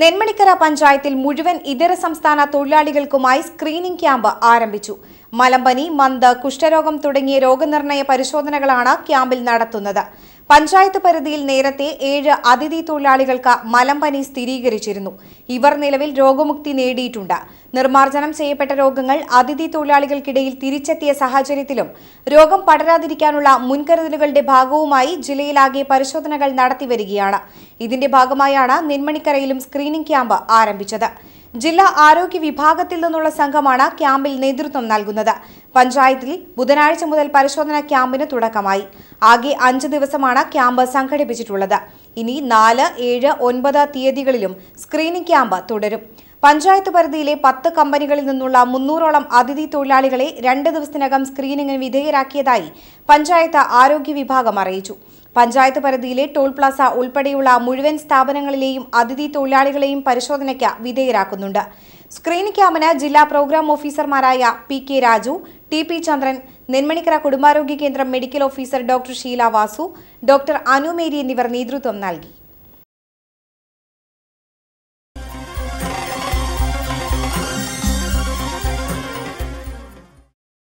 നെന്മണിക്കര പഞ്ചായത്തിൽ മുഴുവൻ ഇതര സംസ്ഥാന തൊഴിലാളികൾക്കുമായി സ്ക്രീനിംഗ് ക്യാമ്പ് ആരംഭിച്ചു മലമ്പനി മന്ത് കുഷ്ഠരോഗം തുടങ്ങിയ രോഗനിർണയ പരിശോധനകളാണ് ക്യാമ്പിൽ നടത്തുന്നത് പഞ്ചായത്ത് പരിധിയിൽ നേരത്തെ ഏഴ് അതിഥി തൊഴിലാളികൾക്ക് മലമ്പനി സ്ഥിരീകരിച്ചിരുന്നു ഇവർ നിലവിൽ രോഗമുക്തി നേടിയിട്ടുണ്ട് നിർമ്മാർജ്ജനം ചെയ്യപ്പെട്ട രോഗങ്ങൾ അതിഥി തൊഴിലാളികൾക്കിടയിൽ തിരിച്ചെത്തിയ സാഹചര്യത്തിലും രോഗം പടരാതിരിക്കാനുള്ള മുൻകരുതലുകളുടെ ഭാഗവുമായി ജില്ലയിലാകെ പരിശോധനകൾ നടത്തിവരികയാണ് ഇതിന്റെ ഭാഗമായാണ് നെന്മണിക്കരയിലും സ്ക്രീനിംഗ് ക്യാമ്പ് ആരംഭിച്ചത് ജില്ലാ ആരോഗ്യ വിഭാഗത്തിൽ നിന്നുള്ള സംഘമാണ് ക്യാമ്പിൽ നേതൃത്വം നൽകുന്നത് പഞ്ചായത്തിൽ ബുധനാഴ്ച മുതൽ പരിശോധന ക്യാമ്പിന് തുടക്കമായി ആകെ അഞ്ച് ദിവസമാണ് ക്യാമ്പ് സംഘടിപ്പിച്ചിട്ടുള്ളത് ഇനി നാല് ഏഴ് ഒൻപത് തീയതികളിലും സ്ക്രീനിംഗ് ക്യാമ്പ് തുടരും പഞ്ചായത്ത് പരിധിയിലെ പത്ത് കമ്പനികളിൽ നിന്നുള്ള മുന്നൂറോളം അതിഥി തൊഴിലാളികളെ രണ്ട് ദിവസത്തിനകം സ്ക്രീനിംഗിന് വിധേയരാക്കിയതായി പഞ്ചായത്ത് ആരോഗ്യ വിഭാഗം അറിയിച്ചു പഞ്ചായത്ത് പരിധിയിലെ ടോൾ പ്ലാസ ഉൾപ്പെടെയുള്ള മുഴുവൻ സ്ഥാപനങ്ങളിലെയും അതിഥി തൊഴിലാളികളെയും പരിശോധനയ്ക്ക് വിധേയരാക്കുന്നുണ്ട് സ്ക്രീൻ ക്യാമ്പിന് ജില്ലാ പ്രോഗ്രാം ഓഫീസർമാരായ P K Raju T P Chandran Nenmanikkara കുടുംബാരോഗ്യ കേന്ദ്രം medical officer doctor Sheela Vasu doctor Anu Mary എന്നിവർ നേതൃത്വം നൽകി